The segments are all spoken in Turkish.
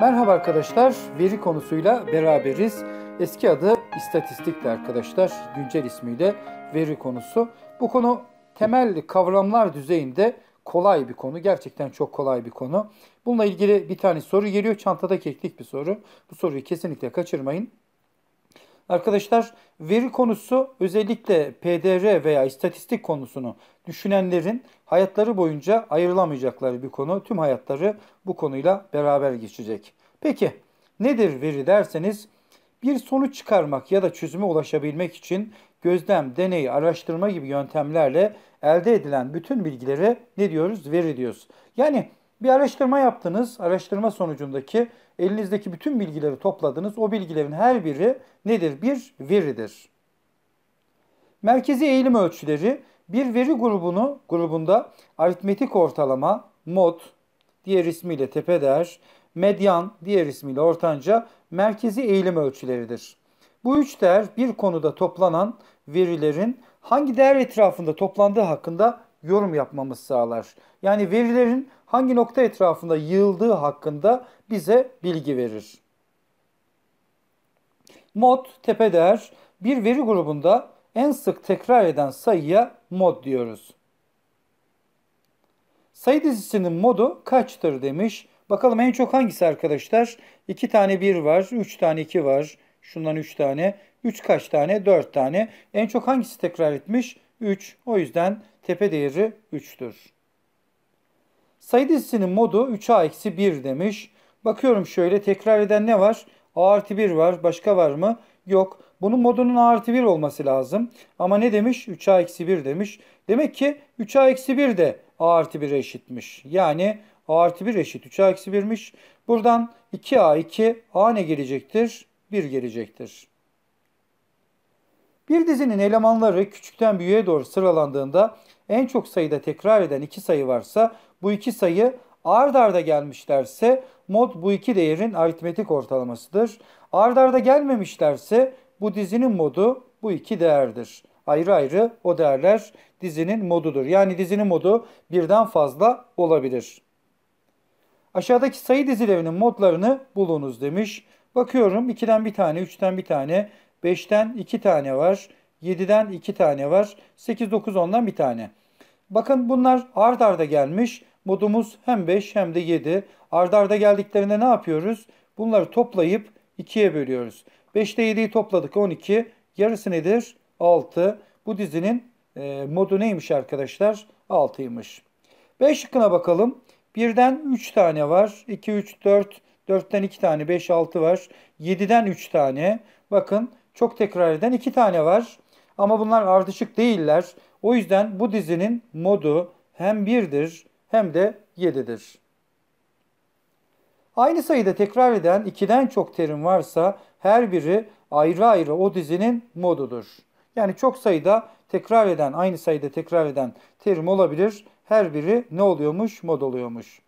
Merhaba arkadaşlar, veri konusuyla beraberiz. Eski adı istatistikti arkadaşlar, güncel ismiyle veri konusu. Bu konu temel kavramlar düzeyinde kolay bir konu, gerçekten çok kolay bir konu. Bununla ilgili bir tane soru geliyor, çantada keklik bir soru. Bu soruyu kesinlikle kaçırmayın. Arkadaşlar veri konusu özellikle PDR veya istatistik konusunu düşünenlerin hayatları boyunca ayrılamayacakları bir konu. Tüm hayatları bu konuyla beraber geçecek. Peki nedir veri derseniz bir sonuç çıkarmak ya da çözüme ulaşabilmek için gözlem, deney, araştırma gibi yöntemlerle elde edilen bütün bilgileri ne diyoruz? Veri diyoruz. Yani bir araştırma yaptınız. Araştırma sonucundaki elinizdeki bütün bilgileri topladınız. O bilgilerin her biri nedir? Bir veridir. Merkezi eğilim ölçüleri bir veri grubunu grubunda aritmetik ortalama, mod, diğer ismiyle tepeder, medyan, diğer ismiyle ortanca merkezi eğilim ölçüleridir. Bu üç değer bir konuda toplanan verilerin hangi değer etrafında toplandığı hakkında yorum yapmamız sağlar. Yani verilerin hangi nokta etrafında yığıldığı hakkında bize bilgi verir. Mod, tepe değer bir veri grubunda en sık tekrar eden sayıya mod diyoruz. Sayı dizisinin modu kaçtır demiş. Bakalım en çok hangisi arkadaşlar? 2 tane 1 var, 3 tane 2 var, şundan 3 tane, 3 kaç tane? 4 tane. En çok hangisi tekrar etmiş? 3. O yüzden tepe değeri 3'tür. Sayı dizisinin modu 3a-1 demiş. Bakıyorum şöyle tekrar eden ne var? a artı 1 var. Başka var mı? Yok. Bunun modunun a artı 1 olması lazım. Ama ne demiş? 3a-1 demiş. Demek ki 3a-1 de a artı 1'e eşitmiş. Yani a artı 1 eşit 3a eksi 1'miş. Buradan 2a2 a ne gelecektir? 1 gelecektir. Bir dizinin elemanları küçükten büyüğe doğru sıralandığında en çok sayıda tekrar eden iki sayı varsa bu iki sayı ard arda gelmişlerse mod bu iki değerin aritmetik ortalamasıdır. Ard arda gelmemişlerse bu dizinin modu bu iki değerdir. Ayrı ayrı o değerler dizinin modudur. Yani dizinin modu birden fazla olabilir. Aşağıdaki sayı dizilerinin modlarını bulunuz demiş. Bakıyorum 2'den bir tane, 3'ten bir tane, 5'ten 2 tane var, 7'den 2 tane var, 8, 9, 10'dan bir tane. Bakın bunlar ard arda gelmiş modumuz hem 5 hem de 7. Arda arda geldiklerinde ne yapıyoruz? Bunları toplayıp 2'ye bölüyoruz. 5 ile 7'yi topladık 12. Yarısı nedir? 6. Bu dizinin e, modu neymiş arkadaşlar? 6'ymış. B şıkkına bakalım. 1'den 3 tane var. 2, 3, 4. 4'ten 2 tane. 5, 6 var. 7'den 3 tane. Bakın çok tekrar eden 2 tane var. Ama bunlar ardışık değiller. O yüzden bu dizinin modu hem 1'dir hem de 7'dir. Aynı sayıda tekrar eden 2'den çok terim varsa her biri ayrı ayrı o dizinin modudur. Yani çok sayıda tekrar eden, aynı sayıda tekrar eden terim olabilir. Her biri ne oluyormuş? Mod oluyormuş.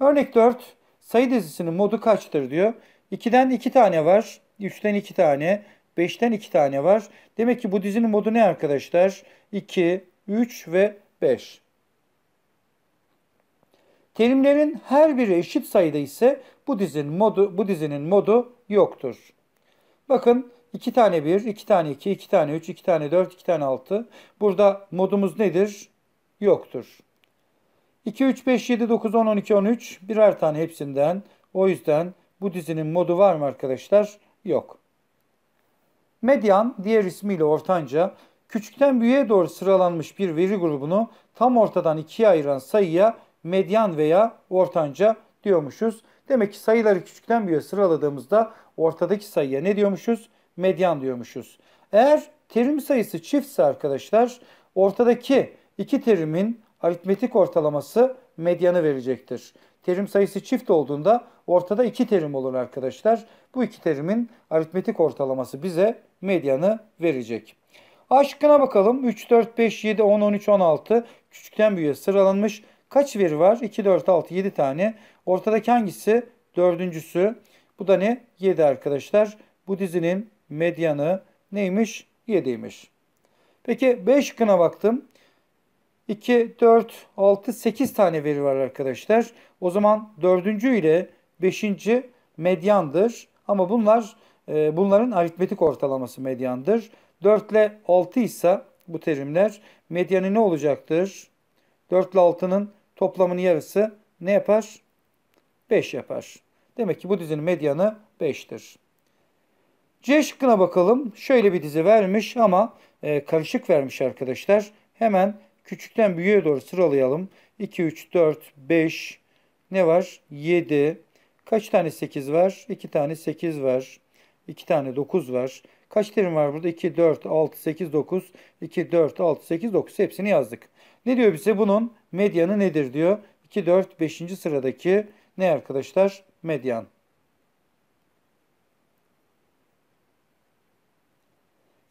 Örnek 4. Sayı dizisinin modu kaçtır diyor. 2'den 2 tane var. 3'ten 2 tane. 5'ten 2 tane var. Demek ki bu dizinin modu ne arkadaşlar? 2, 3 ve 5. Terimlerin her biri eşit sayıda ise bu dizinin modu, bu dizinin modu yoktur. Bakın 2 tane 1, 2 tane 2, 2 tane 3, 2 tane 4, 2 tane 6. Burada modumuz nedir? Yoktur. 2, 3, 5, 7, 9, 10, 12, 13 birer tane hepsinden. O yüzden bu dizinin modu var mı arkadaşlar? Yok. Medyan diğer ismiyle ortanca küçükten büyüğe doğru sıralanmış bir veri grubunu tam ortadan ikiye ayıran sayıya medyan veya ortanca diyormuşuz. Demek ki sayıları küçükten büyüğe sıraladığımızda ortadaki sayıya ne diyormuşuz? Medyan diyormuşuz. Eğer terim sayısı çiftse arkadaşlar ortadaki iki terimin aritmetik ortalaması medyanı verecektir. Terim sayısı çift olduğunda ortada iki terim olur arkadaşlar. Bu iki terimin aritmetik ortalaması bize medyanı verecek. A şıkkına bakalım. 3, 4, 5, 7, 10, 13, 16 küçükten büyüğe sıralanmış. Kaç veri var? 2, 4, 6, 7 tane. Ortadaki hangisi? Dördüncüsü. Bu da ne? 7 arkadaşlar. Bu dizinin medyanı neymiş? 7'ymiş. Peki B kına baktım. 2, 4, 6, 8 tane veri var arkadaşlar. O zaman dördüncü ile beşinci medyandır. Ama bunlar e, bunların aritmetik ortalaması medyandır. 4 ile 6 ise bu terimler medyanı ne olacaktır? 4 ile 6'nın toplamın yarısı ne yapar? 5 yapar. Demek ki bu dizinin medyanı 5'tir. C şıkkına bakalım. Şöyle bir dizi vermiş ama e, karışık vermiş arkadaşlar. Hemen küçükten büyüğe doğru sıralayalım. 2, 3, 4, 5 ne var? 7. Kaç tane 8 var? 2 tane 8 var. 2 tane 9 var. Kaç terim var burada? 2, 4, 6, 8, 9. 2, 4, 6, 8, 9. Hepsini yazdık. Ne diyor bize? Bunun medyanı nedir diyor. 2, 4, 5. sıradaki ne arkadaşlar? Medyan.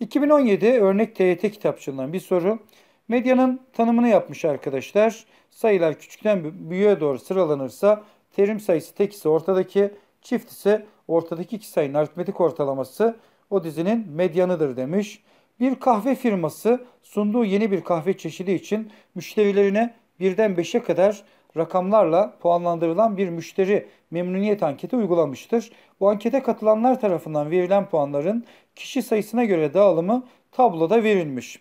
...2017 örnek TYT kitapçığından bir soru. Medyanın tanımını yapmış arkadaşlar. Sayılar küçükten büyüğe doğru sıralanırsa terim sayısı tek ise ortadaki, çift ise ortadaki iki sayının aritmetik ortalaması o dizinin medyanıdır demiş. Bir kahve firması sunduğu yeni bir kahve çeşidi için müşterilerine birden 5'e kadar rakamlarla puanlandırılan bir müşteri memnuniyet anketi uygulamıştır. Bu ankete katılanlar tarafından verilen puanların kişi sayısına göre dağılımı tabloda verilmiş.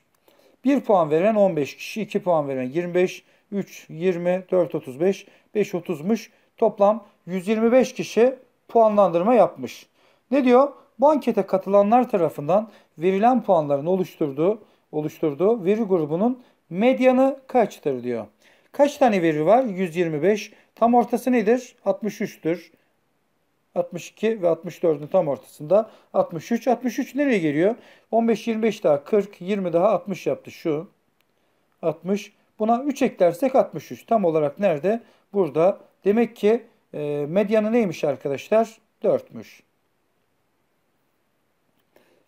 1 puan veren 15 kişi, 2 puan veren 25, 3, 20, 4, 35, 5, 30'muş. Toplam 125 kişi puanlandırma yapmış. Ne diyor? Bu ankete katılanlar tarafından verilen puanların oluşturduğu, oluşturduğu veri grubunun medyanı kaçtır diyor. Kaç tane veri var? 125. Tam ortası nedir? 63'tür. 62 ve 64'ün tam ortasında 63. 63 nereye geliyor? 15, 25 daha 40, 20 daha 60 yaptı şu. 60. Buna 3 eklersek 63. Tam olarak nerede? Burada. Demek ki e, medyanı neymiş arkadaşlar? 4'müş.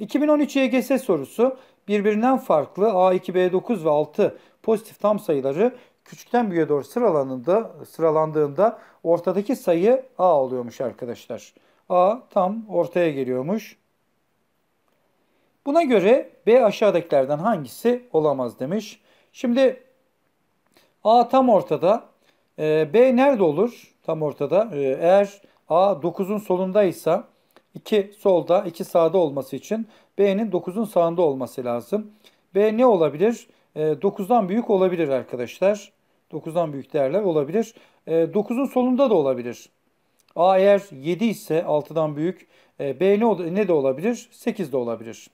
2013 YGS sorusu birbirinden farklı A2, B9 ve 6 pozitif tam sayıları küçükten büyüğe doğru sıralandığında, sıralandığında ortadaki sayı A oluyormuş arkadaşlar. A tam ortaya geliyormuş. Buna göre B aşağıdakilerden hangisi olamaz demiş. Şimdi A tam ortada. Ee, B nerede olur? Tam ortada. Ee, eğer A 9'un solundaysa 2 solda, 2 sağda olması için B'nin 9'un sağında olması lazım. B ne olabilir? E, 9'dan büyük olabilir arkadaşlar. 9'dan büyük değerler olabilir. E, 9'un solunda da olabilir. A eğer 7 ise 6'dan büyük. E, B ne, de olabilir? 8 de olabilir.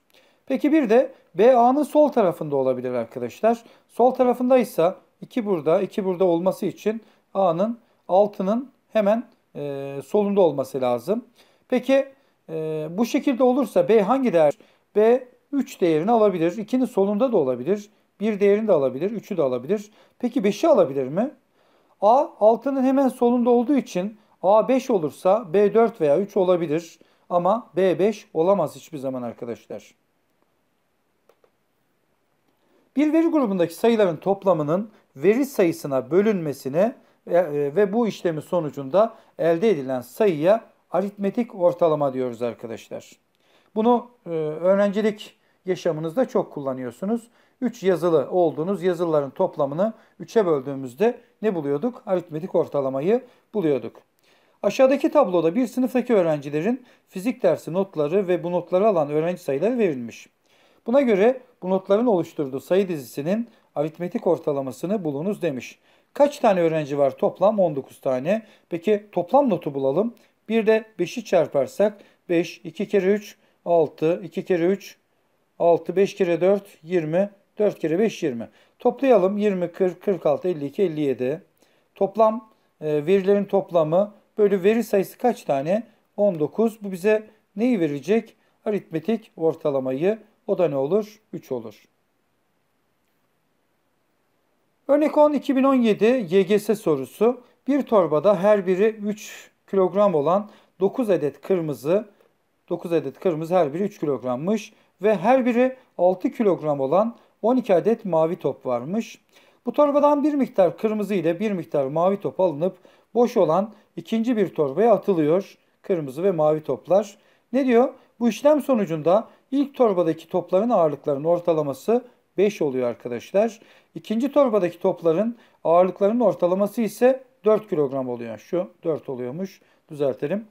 Peki bir de B A'nın sol tarafında olabilir arkadaşlar. Sol tarafındaysa 2 burada, 2 burada olması için A'nın 6'nın hemen e, solunda olması lazım. Peki e, bu şekilde olursa B hangi değer? B 3 değerini alabilir. 2'nin solunda da olabilir. 1 değerini de alabilir. 3'ü de alabilir. Peki 5'i alabilir mi? A 6'nın hemen solunda olduğu için A 5 olursa B 4 veya 3 olabilir. Ama B 5 olamaz hiçbir zaman arkadaşlar. Bir veri grubundaki sayıların toplamının veri sayısına bölünmesine ve e, bu işlemin sonucunda elde edilen sayıya aritmetik ortalama diyoruz arkadaşlar. Bunu e, öğrencilik yaşamınızda çok kullanıyorsunuz. 3 yazılı olduğunuz yazıların toplamını 3'e böldüğümüzde ne buluyorduk? Aritmetik ortalamayı buluyorduk. Aşağıdaki tabloda bir sınıftaki öğrencilerin fizik dersi notları ve bu notları alan öğrenci sayıları verilmiş. Buna göre bu notların oluşturduğu sayı dizisinin aritmetik ortalamasını bulunuz demiş. Kaç tane öğrenci var? Toplam 19 tane. Peki toplam notu bulalım. Bir de 5'i çarparsak 5, 2 kere 3, 6, 2 kere 3, 6, 5 kere 4, 20, 4 kere 5, 20. Toplayalım 20, 40, 46, 52, 57. Toplam e, verilerin toplamı bölü veri sayısı kaç tane? 19. Bu bize neyi verecek? Aritmetik ortalamayı. O da ne olur? 3 olur. Örnek 10 2017 YGS sorusu. Bir torbada her biri 3 kilogram olan 9 adet kırmızı, 9 adet kırmızı her biri 3 kilogrammış ve her biri 6 kilogram olan 12 adet mavi top varmış. Bu torbadan bir miktar kırmızı ile bir miktar mavi top alınıp boş olan ikinci bir torbaya atılıyor kırmızı ve mavi toplar. Ne diyor? Bu işlem sonucunda ilk torbadaki topların ağırlıklarının ortalaması 5 oluyor arkadaşlar. İkinci torbadaki topların ağırlıklarının ortalaması ise 4 kilogram oluyor şu. 4 oluyormuş. Düzeltelim.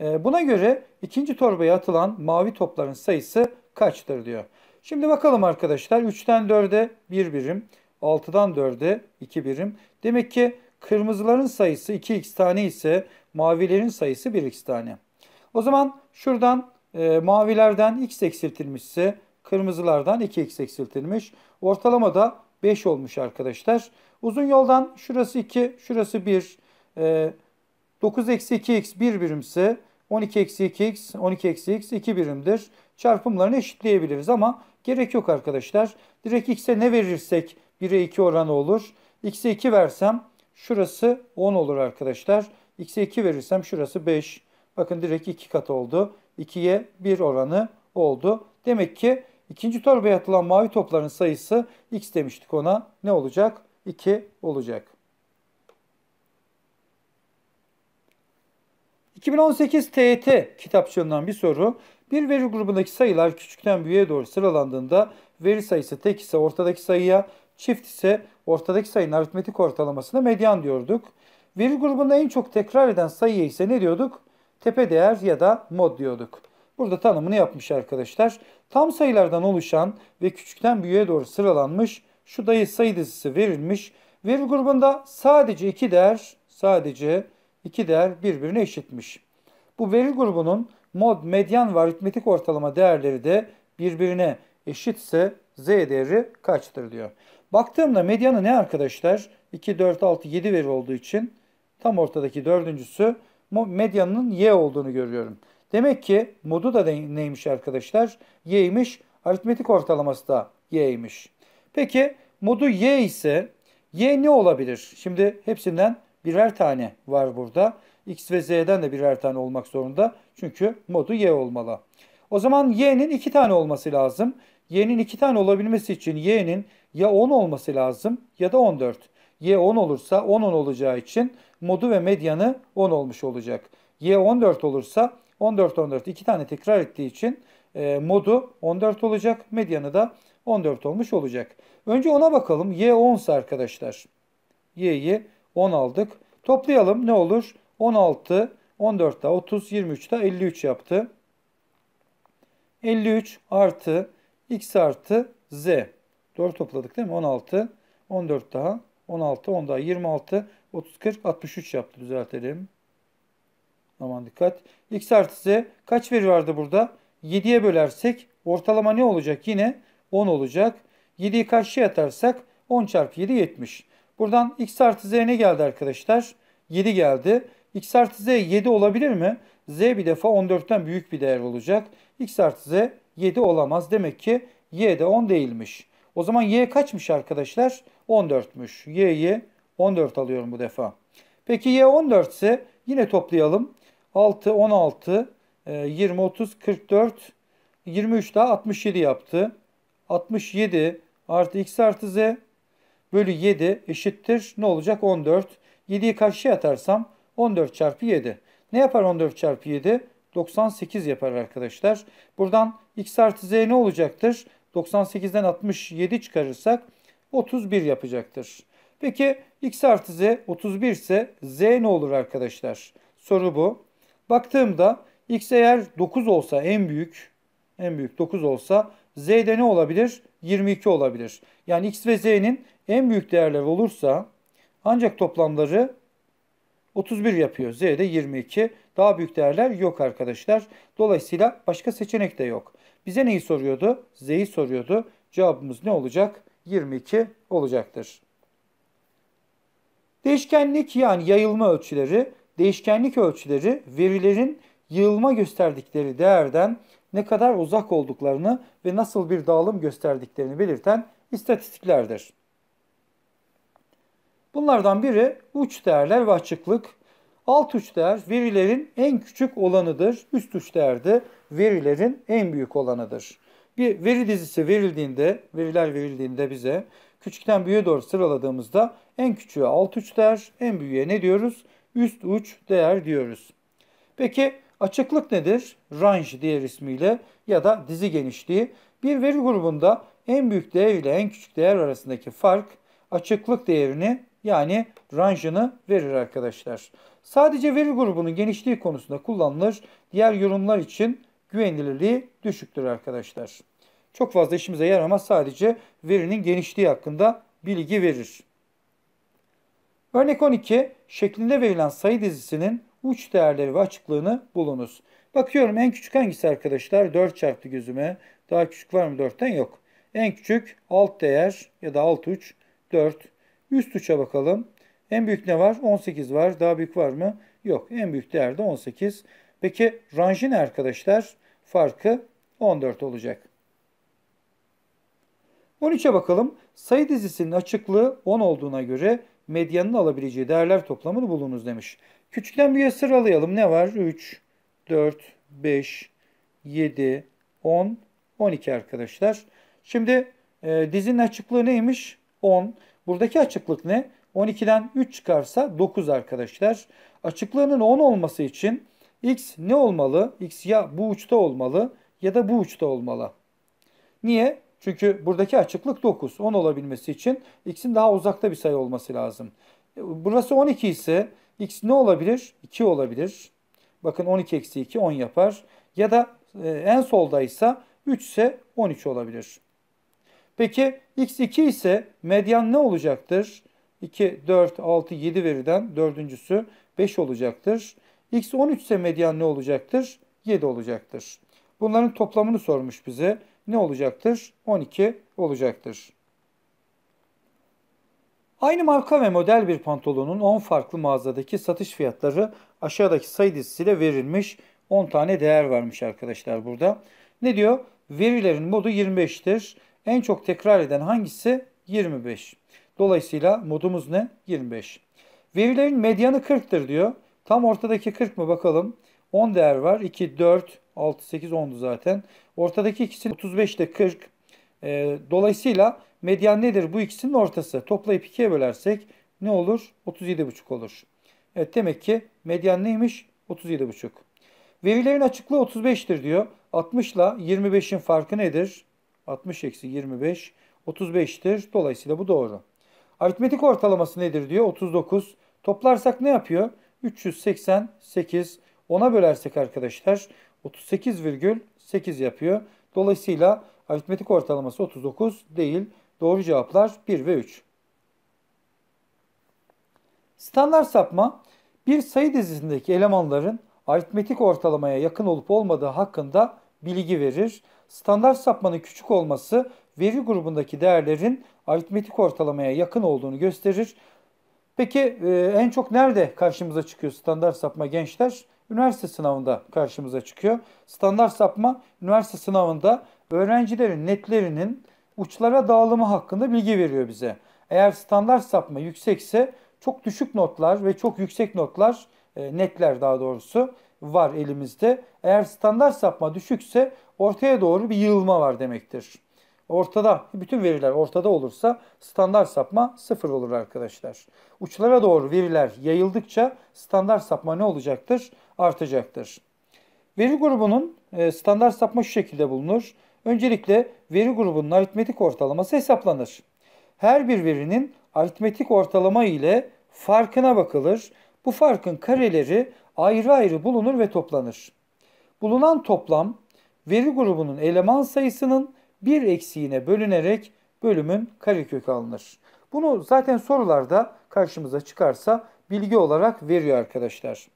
E, buna göre ikinci torbaya atılan mavi topların sayısı kaçtır diyor. Şimdi bakalım arkadaşlar. 3'ten 4'e 1 birim. 6'dan 4'e 2 birim. Demek ki kırmızıların sayısı 2x tane ise mavilerin sayısı 1x tane. O zaman şuradan e, mavilerden x eksiltilmişse kırmızılardan 2x eksiltilmiş. Ortalama da 5 olmuş arkadaşlar. Uzun yoldan şurası 2, şurası 1. E, 9 eksi 2x 1 birimse 12 eksi 2x, 12 eksi x 2 birimdir. Çarpımlarını eşitleyebiliriz ama gerek yok arkadaşlar. Direkt x'e ne verirsek 1'e 2 oranı olur. x'e 2 versem şurası 10 olur arkadaşlar. x'e 2 verirsem şurası 5. Bakın direkt 2 kat oldu. 2'ye 1 oranı oldu. Demek ki ikinci torbaya atılan mavi topların sayısı x demiştik ona. Ne olacak? 2 olacak. 2018 TET kitapçığından bir soru. Bir veri grubundaki sayılar küçükten büyüğe doğru sıralandığında veri sayısı tek ise ortadaki sayıya, çift ise ortadaki sayının aritmetik ortalamasına medyan diyorduk. Veri grubunda en çok tekrar eden sayıya ise ne diyorduk? Tepe değer ya da mod diyorduk. Burada tanımını yapmış arkadaşlar. Tam sayılardan oluşan ve küçükten büyüğe doğru sıralanmış şu dayı sayı dizisi verilmiş. Veri grubunda sadece iki değer, sadece iki değer birbirine eşitmiş. Bu veri grubunun mod, medyan ve aritmetik ortalama değerleri de birbirine eşitse z değeri kaçtır diyor. Baktığımda medyanı ne arkadaşlar? 2, 4, 6, 7 veri olduğu için tam ortadaki dördüncüsü medyanın y olduğunu görüyorum. Demek ki modu da neymiş arkadaşlar? Y'ymiş. Aritmetik ortalaması da y'ymiş. Peki modu y ise y ne olabilir? Şimdi hepsinden birer tane var burada. X ve Z'den de birer tane olmak zorunda. Çünkü modu y olmalı. O zaman y'nin iki tane olması lazım. Y'nin iki tane olabilmesi için y'nin ya 10 olması lazım ya da 14. Y 10 olursa 10 10 olacağı için modu ve medyanı 10 olmuş olacak. Y 14 olursa 14 14 iki tane tekrar ettiği için e, modu 14 olacak. Medyanı da 14 olmuş olacak. Önce ona bakalım. Y 10 arkadaşlar. Y'yi 10 aldık. Toplayalım ne olur? 16, 14 daha 30, 23 daha 53 yaptı. 53 artı x artı z. Doğru topladık değil mi? 16, 14 daha 16, 10 daha 26, 30, 40, 63 yaptı düzeltelim. Aman dikkat. X artı Z kaç veri vardı burada? 7'ye bölersek ortalama ne olacak? Yine 10 olacak. 7'yi karşıya atarsak 10 çarpı 7 70. Buradan x artı z ne geldi arkadaşlar? 7 geldi. x artı z 7 olabilir mi? z bir defa 14'ten büyük bir değer olacak. x artı z 7 olamaz. Demek ki y de 10 değilmiş. O zaman y kaçmış arkadaşlar? 14'müş. y'yi 14 alıyorum bu defa. Peki y 14 ise yine toplayalım. 6, 16, 20, 30, 44, 23 daha 67 yaptı. 67 artı x artı z bölü 7 eşittir. Ne olacak? 14. 7'yi karşıya atarsam 14 çarpı 7. Ne yapar 14 çarpı 7? 98 yapar arkadaşlar. Buradan x artı z ne olacaktır? 98'den 67 çıkarırsak 31 yapacaktır. Peki x artı z 31 ise z ne olur arkadaşlar? Soru bu. Baktığımda x eğer 9 olsa en büyük en büyük 9 olsa Z de ne olabilir? 22 olabilir. Yani X ve Z'nin en büyük değerleri olursa ancak toplamları 31 yapıyor. Z'de 22. Daha büyük değerler yok arkadaşlar. Dolayısıyla başka seçenek de yok. Bize neyi soruyordu? Z'yi soruyordu. Cevabımız ne olacak? 22 olacaktır. Değişkenlik yani yayılma ölçüleri, değişkenlik ölçüleri verilerin yığılma gösterdikleri değerden ne kadar uzak olduklarını ve nasıl bir dağılım gösterdiklerini belirten istatistiklerdir. Bunlardan biri uç değerler ve açıklık. Alt uç değer verilerin en küçük olanıdır. Üst uç değer de verilerin en büyük olanıdır. Bir veri dizisi verildiğinde, veriler verildiğinde bize küçükten büyüğe doğru sıraladığımızda en küçüğe alt uç değer, en büyüğe ne diyoruz? Üst uç değer diyoruz. Peki Açıklık nedir? Range diğer ismiyle ya da dizi genişliği. Bir veri grubunda en büyük değer ile en küçük değer arasındaki fark açıklık değerini yani range'ını verir arkadaşlar. Sadece veri grubunun genişliği konusunda kullanılır. Diğer yorumlar için güvenilirliği düşüktür arkadaşlar. Çok fazla işimize yaramaz sadece verinin genişliği hakkında bilgi verir. Örnek 12 şeklinde verilen sayı dizisinin uç değerleri ve açıklığını bulunuz. Bakıyorum en küçük hangisi arkadaşlar? 4 çarptı gözüme. Daha küçük var mı 4'ten? Yok. En küçük alt değer ya da alt uç 4. Üst uça bakalım. En büyük ne var? 18 var. Daha büyük var mı? Yok. En büyük değer de 18. Peki ranjı ne arkadaşlar? Farkı 14 olacak. 13'e bakalım. Sayı dizisinin açıklığı 10 olduğuna göre medyanın alabileceği değerler toplamını bulunuz demiş. Küçükten büyüğe sıralayalım. Ne var? 3, 4, 5, 7, 10, 12 arkadaşlar. Şimdi e, dizinin açıklığı neymiş? 10. Buradaki açıklık ne? 12'den 3 çıkarsa 9 arkadaşlar. Açıklığının 10 olması için x ne olmalı? x ya bu uçta olmalı ya da bu uçta olmalı. Niye? Çünkü buradaki açıklık 9. 10 olabilmesi için x'in daha uzakta bir sayı olması lazım. E, burası 12 ise x ne olabilir? 2 olabilir. Bakın 12 eksi 2 10 yapar. Ya da e, en soldaysa 3 ise 13 olabilir. Peki x2 ise medyan ne olacaktır? 2, 4, 6, 7 veriden dördüncüsü 5 olacaktır. x13 ise medyan ne olacaktır? 7 olacaktır. Bunların toplamını sormuş bize. Ne olacaktır? 12 olacaktır. Aynı marka ve model bir pantolonun 10 farklı mağazadaki satış fiyatları aşağıdaki sayı dizisiyle verilmiş. 10 tane değer vermiş arkadaşlar burada. Ne diyor? Verilerin modu 25'tir. En çok tekrar eden hangisi? 25. Dolayısıyla modumuz ne? 25. Verilerin medyanı 40'tır diyor. Tam ortadaki 40 mı bakalım? 10 değer var. 2, 4, 6, 8, 10'du zaten. Ortadaki ikisi 35 ile 40. E, dolayısıyla medyan nedir? Bu ikisinin ortası. Toplayıp ikiye bölersek ne olur? 37,5 olur. Evet demek ki medyan neymiş? 37,5. Verilerin açıklığı 35'tir diyor. 60 ile 25'in farkı nedir? 60 eksi 25 35'tir. Dolayısıyla bu doğru. Aritmetik ortalaması nedir diyor? 39. Toplarsak ne yapıyor? 388. 10'a bölersek arkadaşlar 38,8 yapıyor. Dolayısıyla Aritmetik ortalaması 39 değil. Doğru cevaplar 1 ve 3. Standart sapma bir sayı dizisindeki elemanların aritmetik ortalamaya yakın olup olmadığı hakkında bilgi verir. Standart sapmanın küçük olması veri grubundaki değerlerin aritmetik ortalamaya yakın olduğunu gösterir. Peki e, en çok nerede karşımıza çıkıyor standart sapma gençler? Üniversite sınavında karşımıza çıkıyor. Standart sapma üniversite sınavında öğrencilerin netlerinin uçlara dağılımı hakkında bilgi veriyor bize. Eğer standart sapma yüksekse çok düşük notlar ve çok yüksek notlar, e, netler daha doğrusu var elimizde. Eğer standart sapma düşükse ortaya doğru bir yığılma var demektir. Ortada, bütün veriler ortada olursa standart sapma sıfır olur arkadaşlar. Uçlara doğru veriler yayıldıkça standart sapma ne olacaktır? Artacaktır. Veri grubunun e, standart sapma şu şekilde bulunur. Öncelikle veri grubunun aritmetik ortalaması hesaplanır. Her bir verinin aritmetik ortalama ile farkına bakılır. Bu farkın kareleri ayrı ayrı bulunur ve toplanır. Bulunan toplam veri grubunun eleman sayısının bir eksiğine bölünerek bölümün karekökü alınır. Bunu zaten sorularda karşımıza çıkarsa bilgi olarak veriyor arkadaşlar.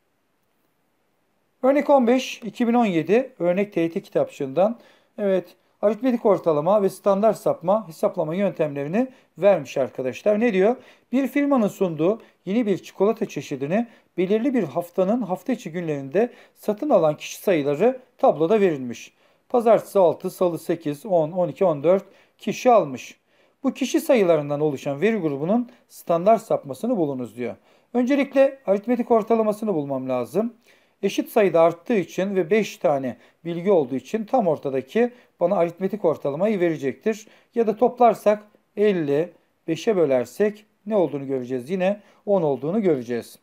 Örnek 15 2017 örnek TYT kitapçığından Evet aritmetik ortalama ve standart sapma hesaplama yöntemlerini vermiş arkadaşlar. Ne diyor? Bir firmanın sunduğu yeni bir çikolata çeşidini belirli bir haftanın hafta içi günlerinde satın alan kişi sayıları tabloda verilmiş. Pazartesi 6, salı 8, 10, 12, 14 kişi almış. Bu kişi sayılarından oluşan veri grubunun standart sapmasını bulunuz diyor. Öncelikle aritmetik ortalamasını bulmam lazım. Eşit sayıda arttığı için ve 5 tane bilgi olduğu için tam ortadaki bana aritmetik ortalamayı verecektir. Ya da toplarsak 50, 5'e bölersek ne olduğunu göreceğiz. Yine 10 olduğunu göreceğiz.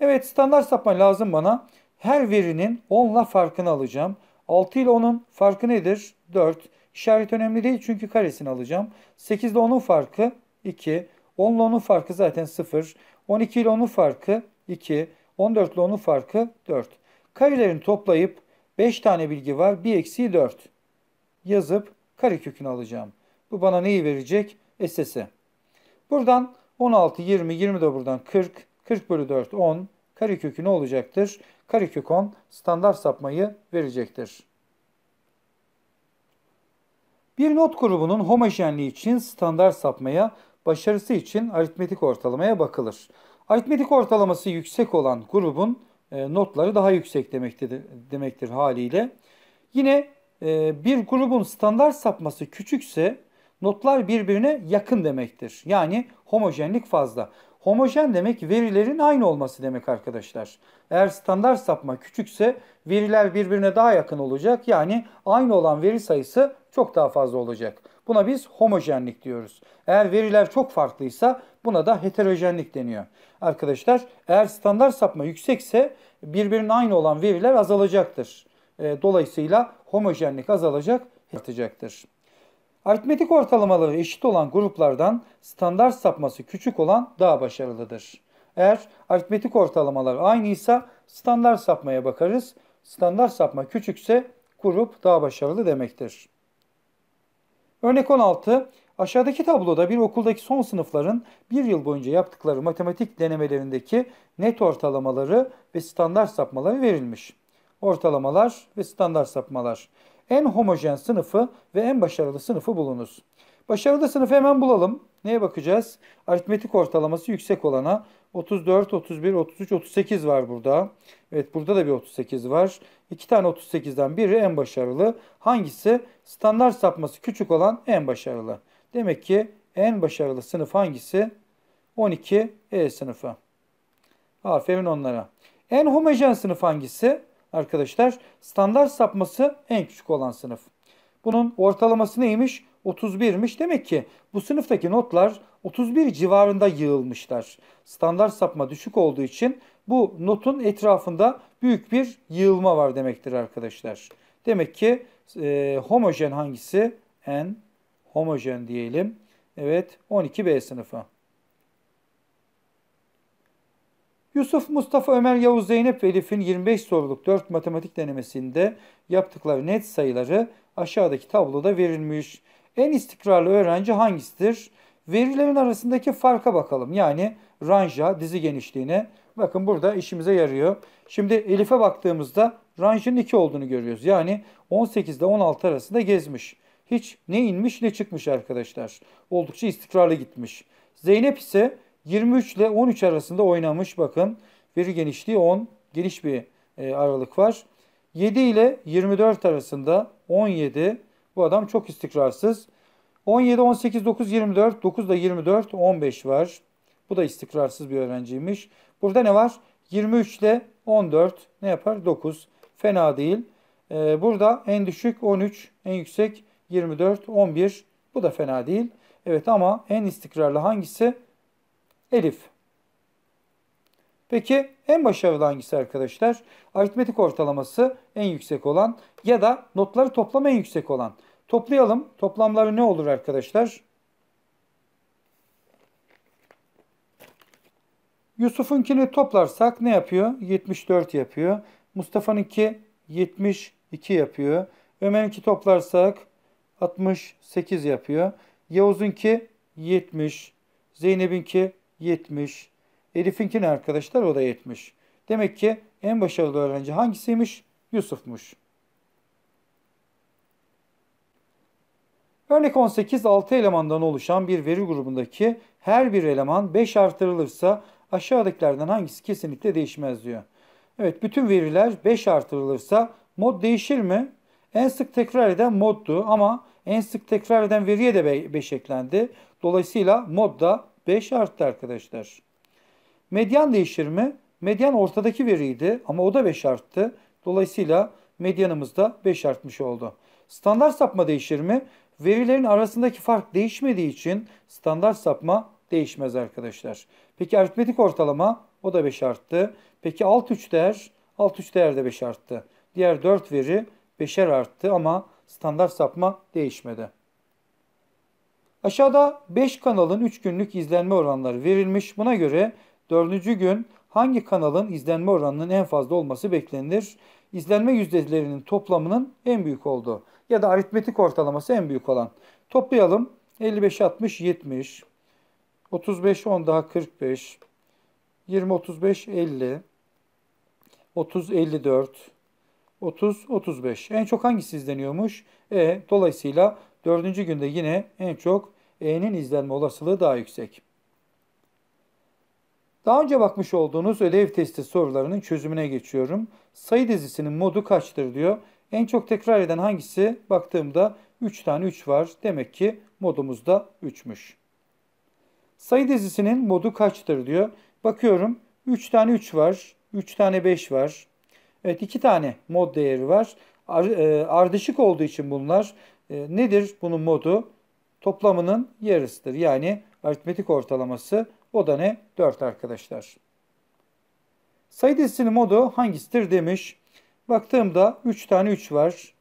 Evet standart sapma lazım bana. Her verinin 10 ile farkını alacağım. 6 ile 10'un farkı nedir? 4. İşaret önemli değil çünkü karesini alacağım. 8 ile 10'un farkı 2. 10 ile 10'un farkı zaten 0. 12 ile 10'un farkı 2. 14 ile 10'un farkı 4. Karelerini toplayıp 5 tane bilgi var. 1 eksi 4. Yazıp kare kökünü alacağım. Bu bana neyi verecek? SS'i. Buradan 16, 20, 20 de buradan 40. 40 bölü 4, 10. Kare kökü ne olacaktır? Kare kök 10 standart sapmayı verecektir. Bir not grubunun homojenliği için standart sapmaya, başarısı için aritmetik ortalamaya bakılır. Aritmetik ortalaması yüksek olan grubun e, notları daha yüksek demektir, demektir haliyle. Yine e, bir grubun standart sapması küçükse notlar birbirine yakın demektir. Yani homojenlik fazla. Homojen demek verilerin aynı olması demek arkadaşlar. Eğer standart sapma küçükse veriler birbirine daha yakın olacak. Yani aynı olan veri sayısı çok daha fazla olacak. Buna biz homojenlik diyoruz. Eğer veriler çok farklıysa Buna da heterojenlik deniyor. Arkadaşlar eğer standart sapma yüksekse birbirine aynı olan veriler azalacaktır. E, dolayısıyla homojenlik azalacak, artacaktır. Aritmetik ortalamaları eşit olan gruplardan standart sapması küçük olan daha başarılıdır. Eğer aritmetik ortalamalar aynıysa standart sapmaya bakarız. Standart sapma küçükse grup daha başarılı demektir. Örnek 16. Aşağıdaki tabloda bir okuldaki son sınıfların bir yıl boyunca yaptıkları matematik denemelerindeki net ortalamaları ve standart sapmaları verilmiş. Ortalamalar ve standart sapmalar. En homojen sınıfı ve en başarılı sınıfı bulunuz. Başarılı sınıfı hemen bulalım. Neye bakacağız? Aritmetik ortalaması yüksek olana 34, 31, 33, 38 var burada. Evet burada da bir 38 var. İki tane 38'den biri en başarılı. Hangisi? Standart sapması küçük olan en başarılı. Demek ki en başarılı sınıf hangisi? 12 E sınıfı. Aferin onlara. En homojen sınıf hangisi? Arkadaşlar standart sapması en küçük olan sınıf. Bunun ortalaması neymiş? 31'miş. Demek ki bu sınıftaki notlar 31 civarında yığılmışlar. Standart sapma düşük olduğu için bu notun etrafında büyük bir yığılma var demektir arkadaşlar. Demek ki e, homojen hangisi? En homojen diyelim. Evet 12B sınıfı. Yusuf, Mustafa, Ömer, Yavuz, Zeynep ve Elif'in 25 soruluk 4 matematik denemesinde yaptıkları net sayıları aşağıdaki tabloda verilmiş. En istikrarlı öğrenci hangisidir? Verilerin arasındaki farka bakalım. Yani ranja, dizi genişliğine. Bakın burada işimize yarıyor. Şimdi Elif'e baktığımızda ranjın 2 olduğunu görüyoruz. Yani 18 ile 16 arasında gezmiş hiç ne inmiş ne çıkmış arkadaşlar. Oldukça istikrarlı gitmiş. Zeynep ise 23 ile 13 arasında oynamış bakın. Veri genişliği 10. Geniş bir e, aralık var. 7 ile 24 arasında 17. Bu adam çok istikrarsız. 17, 18, 9, 24, 9 da 24, 15 var. Bu da istikrarsız bir öğrenciymiş. Burada ne var? 23 ile 14 ne yapar? 9. Fena değil. Ee, burada en düşük 13, en yüksek 24, 11 bu da fena değil. Evet ama en istikrarlı hangisi? Elif. Peki en başarılı hangisi arkadaşlar? Aritmetik ortalaması en yüksek olan ya da notları toplam en yüksek olan. Toplayalım. Toplamları ne olur arkadaşlar? Yusuf'unkini toplarsak ne yapıyor? 74 yapıyor. Mustafa'nınki 72 yapıyor. Ömer'inki toplarsak 68 yapıyor. Yavuz'unki 70. Zeynep'inki 70. Elif'inki ne arkadaşlar? O da 70. Demek ki en başarılı öğrenci hangisiymiş? Yusuf'muş. Örnek 18 6 elemandan oluşan bir veri grubundaki her bir eleman 5 artırılırsa aşağıdakilerden hangisi kesinlikle değişmez diyor. Evet bütün veriler 5 artırılırsa mod değişir mi? En sık tekrar eden moddu ama en sık tekrar eden veriye de 5 eklendi. Dolayısıyla mod da 5 arttı arkadaşlar. Medyan değişir mi? Medyan ortadaki veriydi ama o da 5 arttı. Dolayısıyla medyanımız da 5 artmış oldu. Standart sapma değişir mi? Verilerin arasındaki fark değişmediği için standart sapma değişmez arkadaşlar. Peki aritmetik ortalama o da 5 arttı. Peki alt 3 değer alt 3 değer de 5 arttı. Diğer 4 veri 5'er arttı ama standart sapma değişmedi. Aşağıda 5 kanalın 3 günlük izlenme oranları verilmiş. Buna göre 4. gün hangi kanalın izlenme oranının en fazla olması beklenir? İzlenme yüzdelerinin toplamının en büyük olduğu ya da aritmetik ortalaması en büyük olan. Toplayalım. 55 60 70 35 10 daha 45 20 35 50 30 54 30, 35. En çok hangisi izleniyormuş? E, dolayısıyla dördüncü günde yine en çok E'nin izlenme olasılığı daha yüksek. Daha önce bakmış olduğunuz ödev testi sorularının çözümüne geçiyorum. Sayı dizisinin modu kaçtır diyor. En çok tekrar eden hangisi? Baktığımda 3 tane 3 var. Demek ki modumuz da 3'müş. Sayı dizisinin modu kaçtır diyor. Bakıyorum 3 tane 3 var, 3 tane 5 var, Evet iki tane mod değeri var. E, ardışık olduğu için bunlar e, nedir bunun modu? Toplamının yarısıdır. Yani aritmetik ortalaması o da ne? 4 arkadaşlar. Sayı dizisinin modu hangisidir demiş. Baktığımda 3 tane 3 var.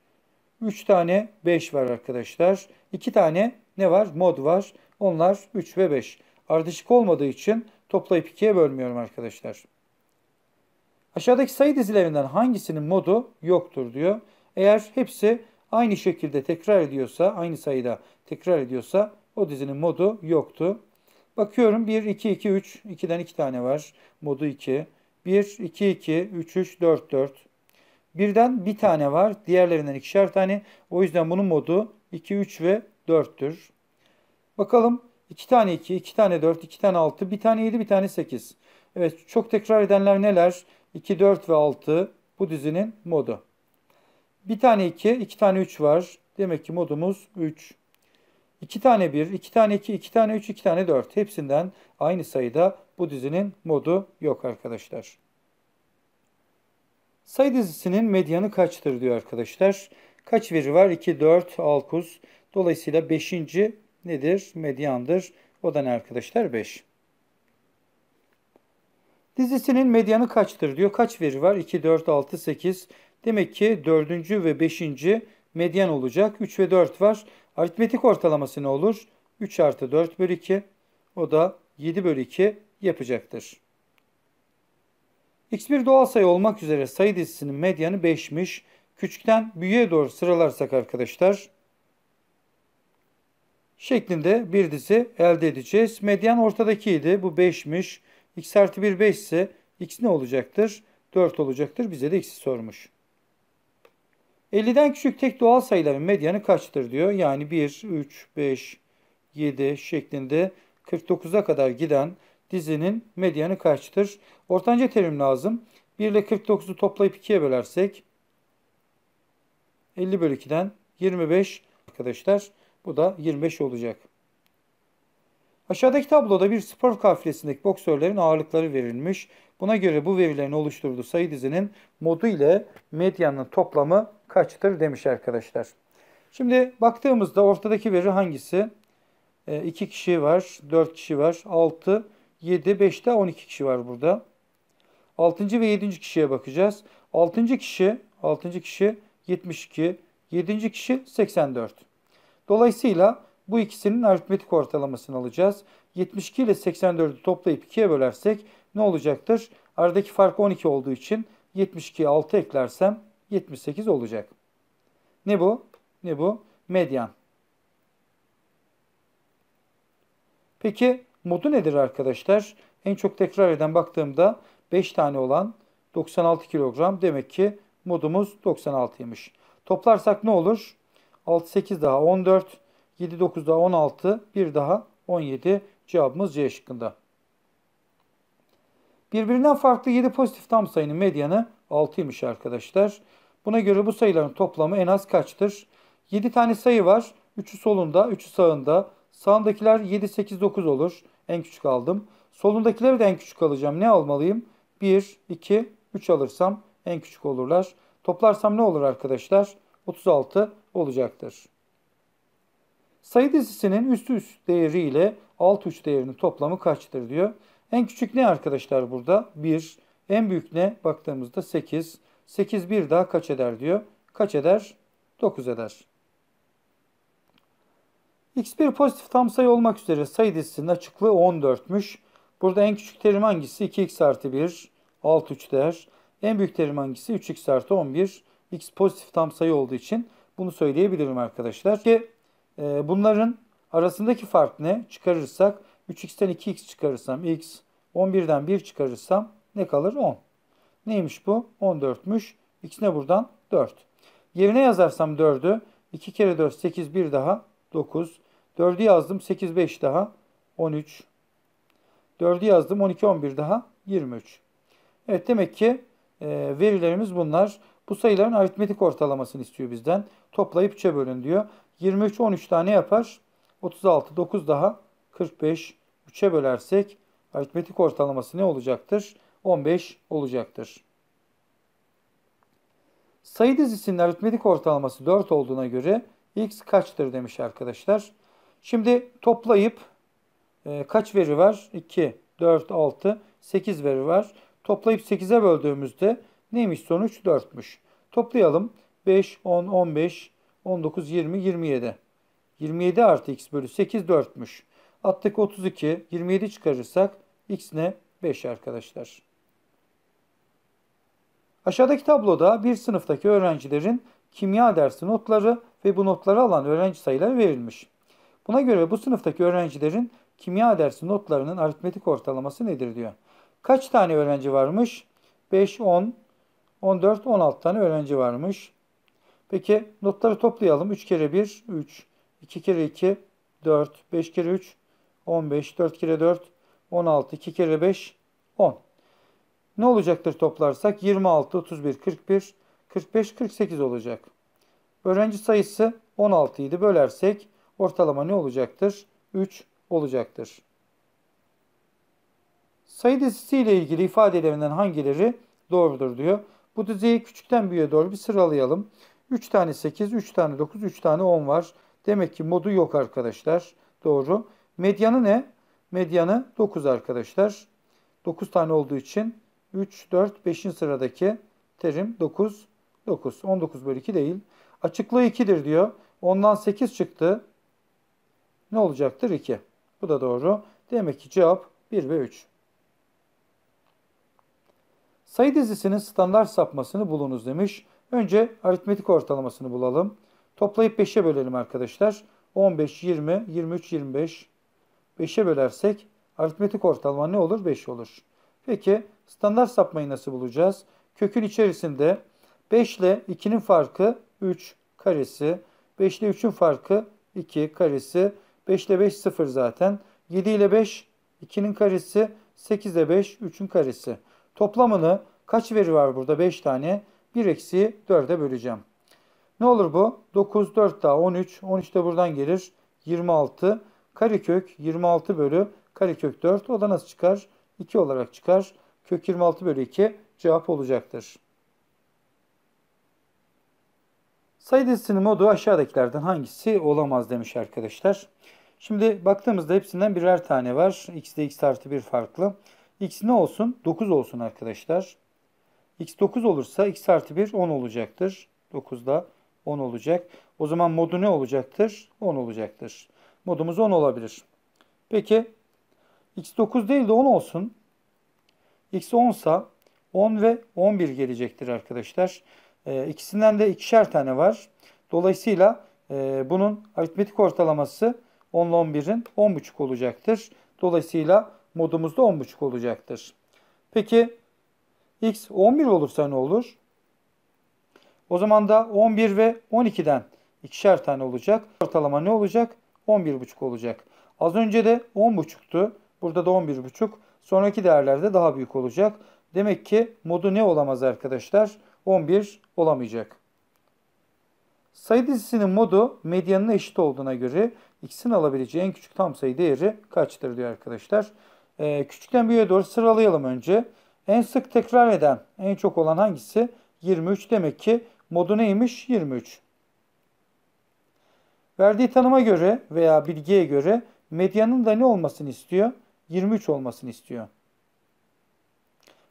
3 tane 5 var arkadaşlar. 2 tane ne var? Mod var. Onlar 3 ve 5. Ardışık olmadığı için toplayıp 2'ye bölmüyorum arkadaşlar. Aşağıdaki sayı dizilerinden hangisinin modu yoktur diyor. Eğer hepsi aynı şekilde tekrar ediyorsa, aynı sayıda tekrar ediyorsa o dizinin modu yoktu. Bakıyorum 1, 2, 2, 3. 2'den 2 tane var. Modu 2. 1, 2, 2, 3, 3, 4, 4. Birden bir tane var. Diğerlerinden ikişer tane. O yüzden bunun modu 2, 3 ve 4'tür. Bakalım 2 tane 2, 2 tane 4, 2 tane 6, 1 tane 7, 1 tane 8. Evet çok tekrar edenler neler? 2, 4 ve 6 bu dizinin modu. Bir tane 2, 2 tane 3 var. Demek ki modumuz 3. 2 tane 1, 2 tane 2, 2 tane 3, 2 tane 4. Hepsinden aynı sayıda bu dizinin modu yok arkadaşlar. Sayı dizisinin medyanı kaçtır diyor arkadaşlar. Kaç veri var? 2, 4, 6. 9. Dolayısıyla 5. nedir? Medyandır. O da ne arkadaşlar? 5. Dizisinin medyanı kaçtır diyor. Kaç veri var? 2, 4, 6, 8. Demek ki 4. ve 5. medyan olacak. 3 ve 4 var. Aritmetik ortalaması ne olur? 3 artı 4 bölü 2. O da 7 bölü 2 yapacaktır. X1 doğal sayı olmak üzere sayı dizisinin medyanı 5'miş. Küçükten büyüğe doğru sıralarsak arkadaşlar şeklinde bir dizi elde edeceğiz. Medyan ortadakiydi. Bu 5'miş x artı 1 5 ise x ne olacaktır? 4 olacaktır. Bize de x'i sormuş. 50'den küçük tek doğal sayıların medyanı kaçtır diyor. Yani 1, 3, 5, 7 şeklinde 49'a kadar giden dizinin medyanı kaçtır? Ortanca terim lazım. 1 ile 49'u toplayıp 2'ye bölersek 50 bölü 2'den 25 arkadaşlar. Bu da 25 olacak. Aşağıdaki tabloda bir spor kafilesindeki boksörlerin ağırlıkları verilmiş. Buna göre bu verilerin oluşturduğu sayı dizinin modu ile medyanın toplamı kaçtır demiş arkadaşlar. Şimdi baktığımızda ortadaki veri hangisi? 2 e, kişi var, 4 kişi var, 6, 7, 5'te 12 kişi var burada. 6. ve 7. kişiye bakacağız. 6. kişi, 6. kişi 72, 7. kişi 84. Dolayısıyla bu ikisinin aritmetik ortalamasını alacağız. 72 ile 84'ü toplayıp 2'ye bölersek ne olacaktır? Aradaki fark 12 olduğu için 72'ye 6 eklersem 78 olacak. Ne bu? Ne bu? Medyan. Peki modu nedir arkadaşlar? En çok tekrar eden baktığımda 5 tane olan 96 kilogram. Demek ki modumuz 96'ymış. Toplarsak ne olur? 6, 8 daha 14, 7, 9 daha 16, 1 daha 17 cevabımız C şıkkında. Birbirinden farklı 7 pozitif tam sayının medyanı 6'ymış arkadaşlar. Buna göre bu sayıların toplamı en az kaçtır? 7 tane sayı var. 3'ü solunda, 3'ü sağında. Sağındakiler 7, 8, 9 olur. En küçük aldım. Solundakileri de en küçük alacağım. Ne almalıyım? 1, 2, 3 alırsam en küçük olurlar. Toplarsam ne olur arkadaşlar? 36 olacaktır. Sayı dizisinin üstü üst değeri ile alt üç değerinin toplamı kaçtır diyor. En küçük ne arkadaşlar burada? 1. En büyük ne? Baktığımızda 8. 8 bir daha kaç eder diyor. Kaç eder? 9 eder. X1 pozitif tam sayı olmak üzere sayı dizisinin açıklığı 14'müş. Burada en küçük terim hangisi? 2x artı 1, Alt 3 değer. En büyük terim hangisi? 3x artı 11. X pozitif tam sayı olduğu için bunu söyleyebilirim arkadaşlar. Ki ee, bunların arasındaki fark ne? Çıkarırsak 3x'ten 2x çıkarırsam x, 11'den 1 çıkarırsam ne kalır? 10. Neymiş bu? 14'müş. X ne buradan? 4. Yerine yazarsam 4'ü 2 kere 4 8 1 daha 9. 4'ü yazdım 8 5 daha 13. 4'ü yazdım 12 11 daha 23. Evet demek ki e, verilerimiz bunlar. Bu sayıların aritmetik ortalamasını istiyor bizden. Toplayıp 3'e bölün diyor. 23 13 tane yapar. 36 9 daha 45 3'e bölersek aritmetik ortalaması ne olacaktır? 15 olacaktır. Sayı dizisinin aritmetik ortalaması 4 olduğuna göre x kaçtır demiş arkadaşlar. Şimdi toplayıp e, kaç veri var? 2, 4, 6, 8 veri var. Toplayıp 8'e böldüğümüzde neymiş sonuç? 4'müş. Toplayalım. 5, 10, 15, 19, 20, 27. 27 artı x bölü 8 4'müş. Attaki 32, 27 çıkarırsak x ne? 5 arkadaşlar. Aşağıdaki tabloda bir sınıftaki öğrencilerin kimya dersi notları ve bu notları alan öğrenci sayıları verilmiş. Buna göre bu sınıftaki öğrencilerin kimya dersi notlarının aritmetik ortalaması nedir diyor. Kaç tane öğrenci varmış? 5, 10, 14, 16 tane öğrenci varmış. Peki notları toplayalım. 3 kere 1, 3. 2 kere 2, 4. 5 kere 3, 15. 4 kere 4, 16. 2 kere 5, 10. Ne olacaktır toplarsak? 26, 31, 41, 45, 48 olacak. Öğrenci sayısı 16 idi. Bölersek ortalama ne olacaktır? 3 olacaktır. Sayı dizisi ile ilgili ifadelerinden hangileri doğrudur diyor. Bu diziyi küçükten büyüğe doğru bir sıralayalım. 3 tane 8, 3 tane 9, 3 tane 10 var. Demek ki modu yok arkadaşlar. Doğru. Medyanı ne? Medyanı 9 arkadaşlar. 9 tane olduğu için 3, 4, 5'in sıradaki terim 9, 9. 19 bölü 2 değil. Açıklığı 2'dir diyor. Ondan 8 çıktı. Ne olacaktır? 2. Bu da doğru. Demek ki cevap 1 ve 3. Sayı dizisinin standart sapmasını bulunuz demiş. Önce aritmetik ortalamasını bulalım. Toplayıp 5'e bölelim arkadaşlar. 15, 20, 23, 25. 5'e bölersek aritmetik ortalama ne olur? 5 olur. Peki standart sapmayı nasıl bulacağız? Kökün içerisinde 5 ile 2'nin farkı 3 karesi. 5 ile 3'ün farkı 2 karesi. 5 ile 5 0 zaten. 7 ile 5 2'nin karesi. 8 ile 5 3'ün karesi. Toplamını kaç veri var burada? 5 tane. 1 eksi 4'e böleceğim. Ne olur bu? 9, 4 daha 13. 13 de buradan gelir. 26. Karekök 26 bölü karekök 4. O da nasıl çıkar? 2 olarak çıkar. Kök 26 bölü 2 cevap olacaktır. Sayı dizisinin modu aşağıdakilerden hangisi olamaz demiş arkadaşlar. Şimdi baktığımızda hepsinden birer tane var. X'de x artı 1 farklı. X ne olsun? 9 olsun arkadaşlar. X 9 olursa X artı 1 10 olacaktır. 9 da 10 olacak. O zaman modu ne olacaktır? 10 olacaktır. Modumuz 10 olabilir. Peki X 9 değil de 10 olsun. X 10 sa 10 ve 11 gelecektir arkadaşlar. Ee, ikisinden de ikişer tane var. Dolayısıyla e, bunun aritmetik ortalaması 10 ile 11'in 10,5 olacaktır. Dolayısıyla modumuz da 10,5 olacaktır. Peki x 11 olursa ne olur? O zaman da 11 ve 12'den ikişer tane olacak. Ortalama ne olacak? 11,5 olacak. Az önce de 10,5'tu. Burada da 11,5. Sonraki değerlerde daha büyük olacak. Demek ki modu ne olamaz arkadaşlar? 11 olamayacak. Sayı dizisinin modu medyanına eşit olduğuna göre x'in alabileceği en küçük tam sayı değeri kaçtır diyor arkadaşlar. Ee, küçükten büyüğe doğru sıralayalım önce. En sık tekrar eden, en çok olan hangisi? 23 demek ki modu neymiş? 23. Verdiği tanıma göre veya bilgiye göre medyanın da ne olmasını istiyor? 23 olmasını istiyor.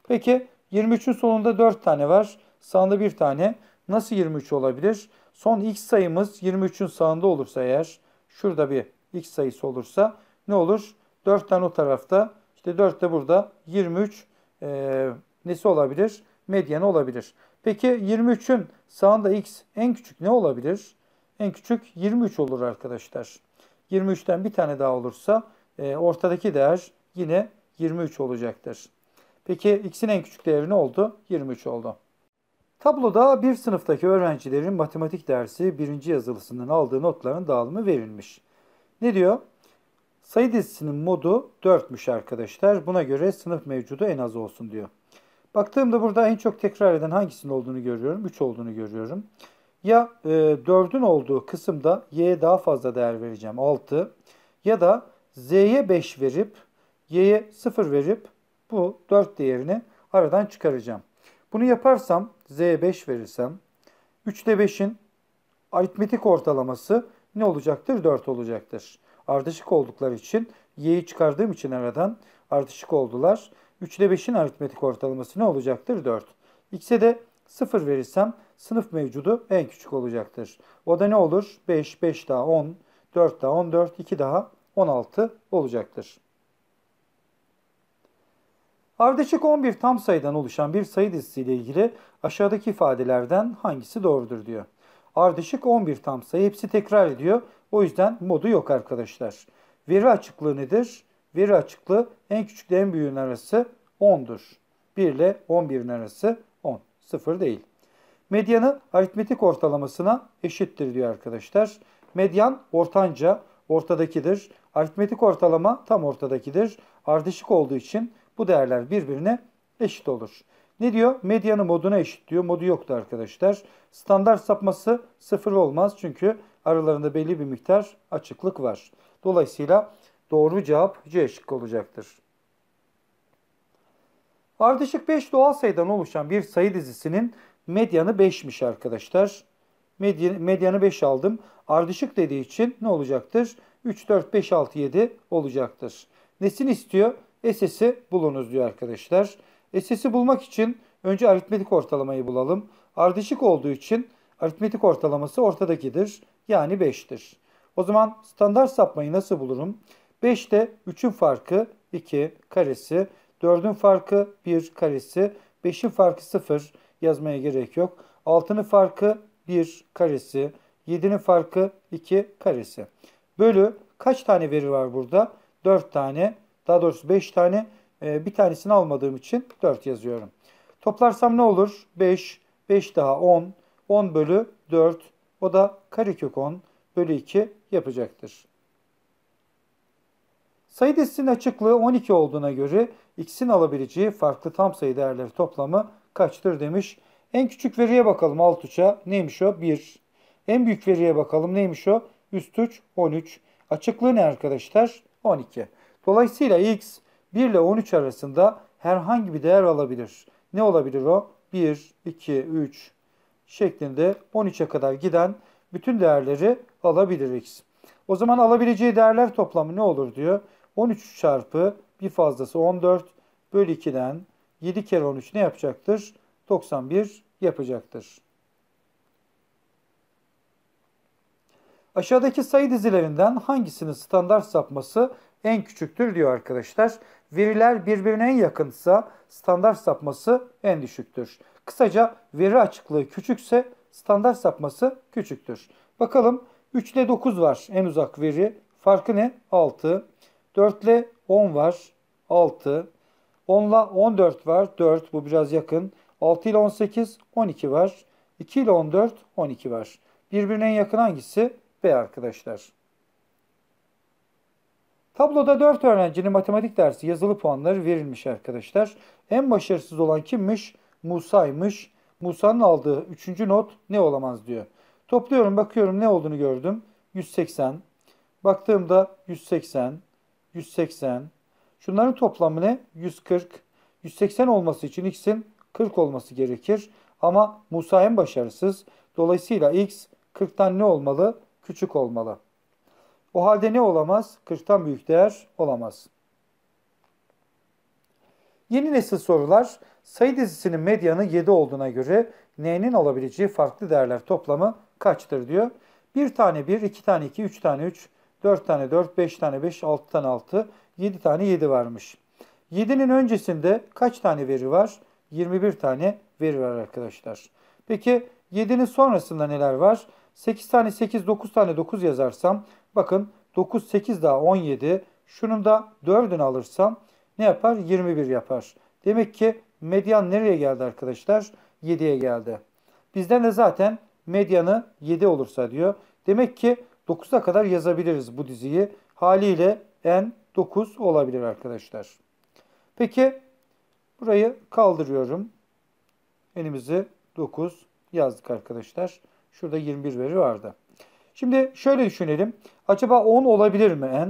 Peki 23'ün solunda 4 tane var. Sağında 1 tane. Nasıl 23 olabilir? Son x sayımız 23'ün sağında olursa eğer şurada bir x sayısı olursa ne olur? 4 tane o tarafta işte 4 de burada 23 e, nesi olabilir? Medyanı olabilir. Peki 23'ün sağında x en küçük ne olabilir? En küçük 23 olur arkadaşlar. 23'ten bir tane daha olursa e, ortadaki değer yine 23 olacaktır. Peki x'in en küçük değeri ne oldu? 23 oldu. Tabloda bir sınıftaki öğrencilerin matematik dersi birinci yazılısından aldığı notların dağılımı verilmiş. Ne diyor? Sayı dizisinin modu 4'müş arkadaşlar. Buna göre sınıf mevcudu en az olsun diyor. Baktığımda burada en çok tekrar eden hangisinin olduğunu görüyorum. 3 olduğunu görüyorum. Ya e, 4'ün olduğu kısımda y'ye daha fazla değer vereceğim 6. Ya da z'ye 5 verip y'ye 0 verip bu 4 değerini aradan çıkaracağım. Bunu yaparsam z'ye 5 verirsem 3 ile 5'in aritmetik ortalaması ne olacaktır? 4 olacaktır ardışık oldukları için y'yi çıkardığım için aradan ardışık oldular. 3 ile 5'in aritmetik ortalaması ne olacaktır? 4. X'e de 0 verirsem sınıf mevcudu en küçük olacaktır. O da ne olur? 5, 5 daha 10, 4 daha 14, 2 daha 16 olacaktır. Ardışık 11 tam sayıdan oluşan bir sayı dizisiyle ilgili aşağıdaki ifadelerden hangisi doğrudur diyor. Ardışık 11 tam sayı hepsi tekrar ediyor. O yüzden modu yok arkadaşlar. Veri açıklığı nedir? Veri açıklığı en küçükle en büyüğün arası 10'dur. 1 ile 11'in arası 10. 0 değil. Medyanı aritmetik ortalamasına eşittir diyor arkadaşlar. Medyan ortanca ortadakidir. Aritmetik ortalama tam ortadakidir. Ardışık olduğu için bu değerler birbirine eşit olur. Ne diyor? Medyanı moduna eşit diyor. Modu yoktu arkadaşlar. Standart sapması sıfır olmaz. Çünkü aralarında belli bir miktar açıklık var. Dolayısıyla doğru cevap C şıkkı olacaktır. Ardışık 5 doğal sayıdan oluşan bir sayı dizisinin medyanı 5'miş arkadaşlar. Medyanı 5 aldım. Ardışık dediği için ne olacaktır? 3, 4, 5, 6, 7 olacaktır. Nesini istiyor? Esesi bulunuz diyor arkadaşlar. Arkadaşlar. SS'i bulmak için önce aritmetik ortalamayı bulalım. Ardışık olduğu için aritmetik ortalaması ortadakidir. Yani 5'tir. O zaman standart sapmayı nasıl bulurum? 5'te 3'ün farkı 2 karesi, 4'ün farkı 1 karesi, 5'in farkı 0 yazmaya gerek yok. 6'nın farkı 1 karesi, 7'nin farkı 2 karesi. Bölü kaç tane veri var burada? 4 tane, daha doğrusu 5 tane. Ee, bir tanesini almadığım için 4 yazıyorum. Toplarsam ne olur? 5, 5 daha 10, 10 bölü 4. O da karekök 10 bölü 2 yapacaktır. Sayı dizisinin açıklığı 12 olduğuna göre x'in alabileceği farklı tam sayı değerleri toplamı kaçtır demiş. En küçük veriye bakalım alt uça neymiş o? 1. En büyük veriye bakalım neymiş o? Üst uç 13. Açıklığı ne arkadaşlar? 12. Dolayısıyla x 1 ile 13 arasında herhangi bir değer alabilir. Ne olabilir o? 1, 2, 3 şeklinde 13'e kadar giden bütün değerleri alabilir x. O zaman alabileceği değerler toplamı ne olur diyor. 13 çarpı bir fazlası 14 bölü 2'den 7 kere 13 ne yapacaktır? 91 yapacaktır. Aşağıdaki sayı dizilerinden hangisinin standart sapması en küçüktür diyor arkadaşlar veriler birbirine en yakınsa standart sapması en düşüktür. Kısaca veri açıklığı küçükse standart sapması küçüktür. Bakalım 3 ile 9 var en uzak veri. Farkı ne? 6. 4 ile 10 var. 6. 10 ile 14 var. 4 bu biraz yakın. 6 ile 18 12 var. 2 ile 14 12 var. Birbirine en yakın hangisi? B arkadaşlar. Tabloda 4 öğrencinin matematik dersi yazılı puanları verilmiş arkadaşlar. En başarısız olan kimmiş? Musa'ymış. Musa'nın aldığı 3. not ne olamaz diyor. Topluyorum bakıyorum ne olduğunu gördüm. 180. Baktığımda 180, 180. Şunların toplamı ne? 140. 180 olması için x'in 40 olması gerekir. Ama Musa en başarısız. Dolayısıyla x 40'tan ne olmalı? Küçük olmalı. O halde ne olamaz? 40'tan büyük değer olamaz. Yeni nesil sorular sayı dizisinin medyanı 7 olduğuna göre n'nin olabileceği farklı değerler toplamı kaçtır diyor. 1 tane 1, 2 tane 2, 3 tane 3, 4 tane 4, 5 tane 5, 6 tane 6, 7 tane 7 varmış. 7'nin öncesinde kaç tane veri var? 21 tane veri var arkadaşlar. Peki 7'nin sonrasında neler var? 8 tane 8, 9 tane 9 yazarsam Bakın 9, 8 daha 17. Şunun da 4'ünü alırsam ne yapar? 21 yapar. Demek ki medyan nereye geldi arkadaşlar? 7'ye geldi. Bizden de zaten medyanı 7 olursa diyor. Demek ki 9'a kadar yazabiliriz bu diziyi. Haliyle n 9 olabilir arkadaşlar. Peki burayı kaldırıyorum. Elimizi 9 yazdık arkadaşlar. Şurada 21 veri vardı. Şimdi şöyle düşünelim. Acaba 10 olabilir mi n?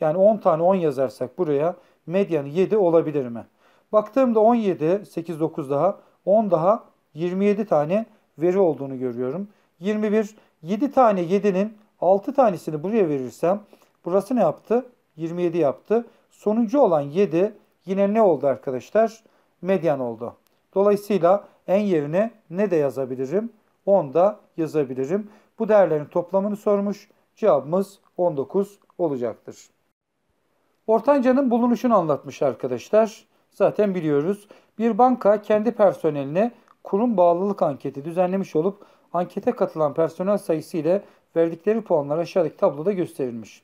Yani 10 tane 10 yazarsak buraya medyanı 7 olabilir mi? Baktığımda 17, 8, 9 daha, 10 daha 27 tane veri olduğunu görüyorum. 21, 7 tane 7'nin 6 tanesini buraya verirsem burası ne yaptı? 27 yaptı. Sonuncu olan 7 yine ne oldu arkadaşlar? Medyan oldu. Dolayısıyla en yerine ne de yazabilirim? 10 da yazabilirim. Bu değerlerin toplamını sormuş. Cevabımız 19 olacaktır. Ortancanın bulunuşunu anlatmış arkadaşlar. Zaten biliyoruz. Bir banka kendi personeline kurum bağlılık anketi düzenlemiş olup ankete katılan personel sayısı ile verdikleri puanlar aşağıdaki tabloda gösterilmiş.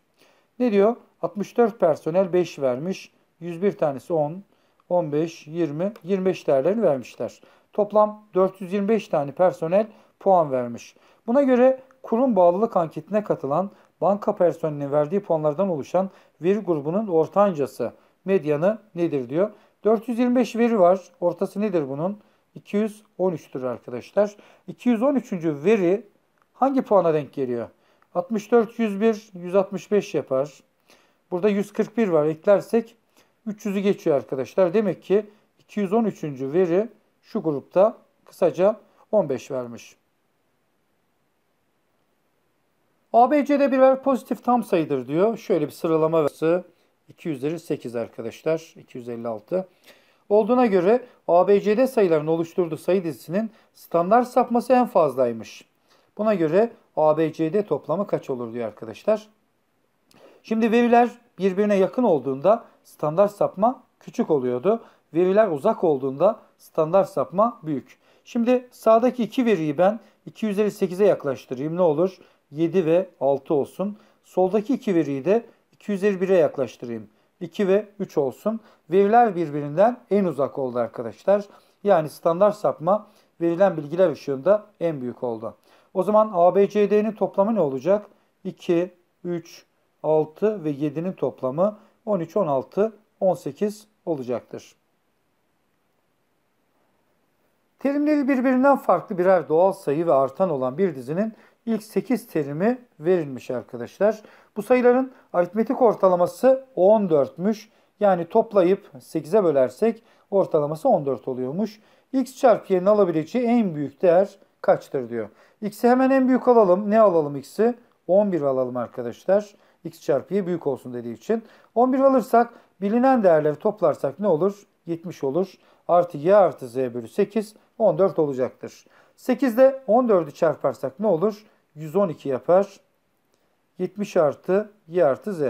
Ne diyor? 64 personel 5 vermiş. 101 tanesi 10, 15, 20, 25 değerlerini vermişler. Toplam 425 tane personel puan vermiş. Buna göre kurum bağlılık anketine katılan banka personelinin verdiği puanlardan oluşan veri grubunun ortancası medyanı nedir diyor. 425 veri var. Ortası nedir bunun? 213'tür arkadaşlar. 213. veri hangi puana denk geliyor? 64, 101, 165 yapar. Burada 141 var. Eklersek 300'ü geçiyor arkadaşlar. Demek ki 213. veri şu grupta kısaca 15 vermiş. ABC'de birer pozitif tam sayıdır diyor. Şöyle bir sıralama verisi 258 arkadaşlar. 256. Olduğuna göre ABCD sayıların oluşturduğu sayı dizisinin standart sapması en fazlaymış. Buna göre ABCD toplamı kaç olur diyor arkadaşlar. Şimdi veriler birbirine yakın olduğunda standart sapma küçük oluyordu. Veriler uzak olduğunda standart sapma büyük. Şimdi sağdaki iki veriyi ben 258'e yaklaştırayım ne olur? 7 ve 6 olsun. Soldaki iki veriyi de 251'e yaklaştırayım. 2 ve 3 olsun. Veriler birbirinden en uzak oldu arkadaşlar. Yani standart sapma verilen bilgiler ışığında en büyük oldu. O zaman ABCD'nin toplamı ne olacak? 2, 3, 6 ve 7'nin toplamı 13, 16, 18 olacaktır. Terimleri birbirinden farklı birer doğal sayı ve artan olan bir dizinin ilk 8 terimi verilmiş arkadaşlar. Bu sayıların aritmetik ortalaması 14'müş. Yani toplayıp 8'e bölersek ortalaması 14 oluyormuş. X çarpı y'nin alabileceği en büyük değer kaçtır diyor. X'i hemen en büyük alalım. Ne alalım X'i? 11 alalım arkadaşlar. X çarpı y büyük olsun dediği için. 11 alırsak bilinen değerleri toplarsak ne olur? 70 olur. Artı y artı z bölü 8 14 olacaktır. 8'de 14'ü çarparsak ne olur? 112 yapar. 70 artı y artı z.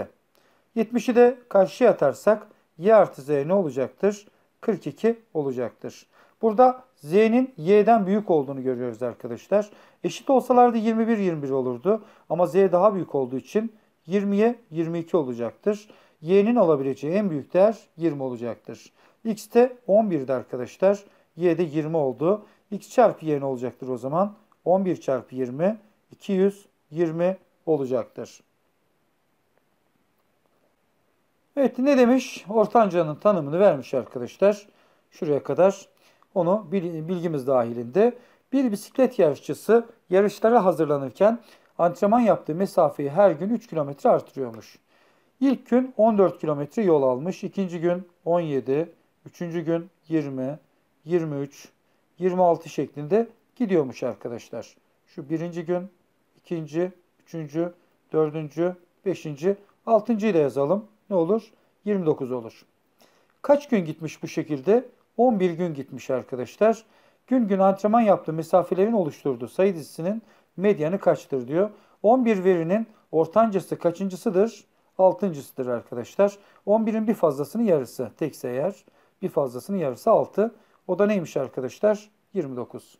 70'i de karşıya atarsak y artı z ne olacaktır? 42 olacaktır. Burada z'nin y'den büyük olduğunu görüyoruz arkadaşlar. Eşit olsalardı 21 21 olurdu ama z daha büyük olduğu için 20'ye 22 olacaktır. y'nin olabileceği en büyük değer 20 olacaktır. x de 11'di arkadaşlar. y de 20 oldu. x çarpı y ne olacaktır o zaman? 11 çarpı 20 220 olacaktır. Evet ne demiş? Ortancanın tanımını vermiş arkadaşlar. Şuraya kadar onu bilgimiz dahilinde. Bir bisiklet yarışçısı yarışlara hazırlanırken antrenman yaptığı mesafeyi her gün 3 kilometre artırıyormuş. İlk gün 14 kilometre yol almış. ikinci gün 17, üçüncü gün 20, 23, 26 şeklinde gidiyormuş arkadaşlar. Şu birinci gün, ikinci, üçüncü, dördüncü, beşinci, altıncıyı da yazalım. Ne olur? 29 olur. Kaç gün gitmiş bu şekilde? 11 gün gitmiş arkadaşlar. Gün gün antrenman yaptığı mesafelerin oluşturduğu sayı dizisinin medyanı kaçtır diyor. 11 verinin ortancası kaçıncısıdır? Altıncısıdır arkadaşlar. 11'in bir fazlasının yarısı. Tekse eğer bir fazlasının yarısı 6. O da neymiş arkadaşlar? 29.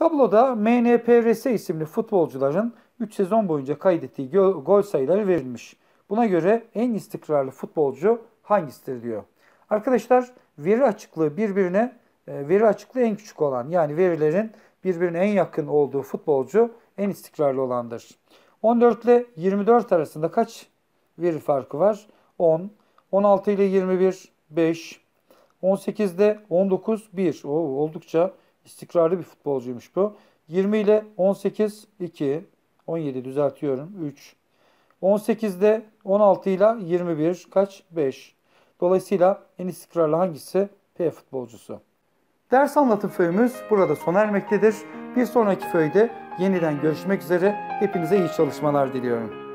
Tabloda MNPRS isimli futbolcuların 3 sezon boyunca kaydettiği gol sayıları verilmiş. Buna göre en istikrarlı futbolcu hangisidir diyor. Arkadaşlar veri açıklığı birbirine e, veri açıklığı en küçük olan yani verilerin birbirine en yakın olduğu futbolcu en istikrarlı olandır. 14 ile 24 arasında kaç veri farkı var? 10, 16 ile 21 5, 18 ile 19 1. O oldukça İstikrarlı bir futbolcuymuş bu. 20 ile 18, 2, 17 düzeltiyorum, 3. 18'de 16 ile 21 kaç? 5. Dolayısıyla en istikrarlı hangisi? P futbolcusu. Ders anlatım föyümüz burada sona ermektedir. Bir sonraki föyde yeniden görüşmek üzere. Hepinize iyi çalışmalar diliyorum.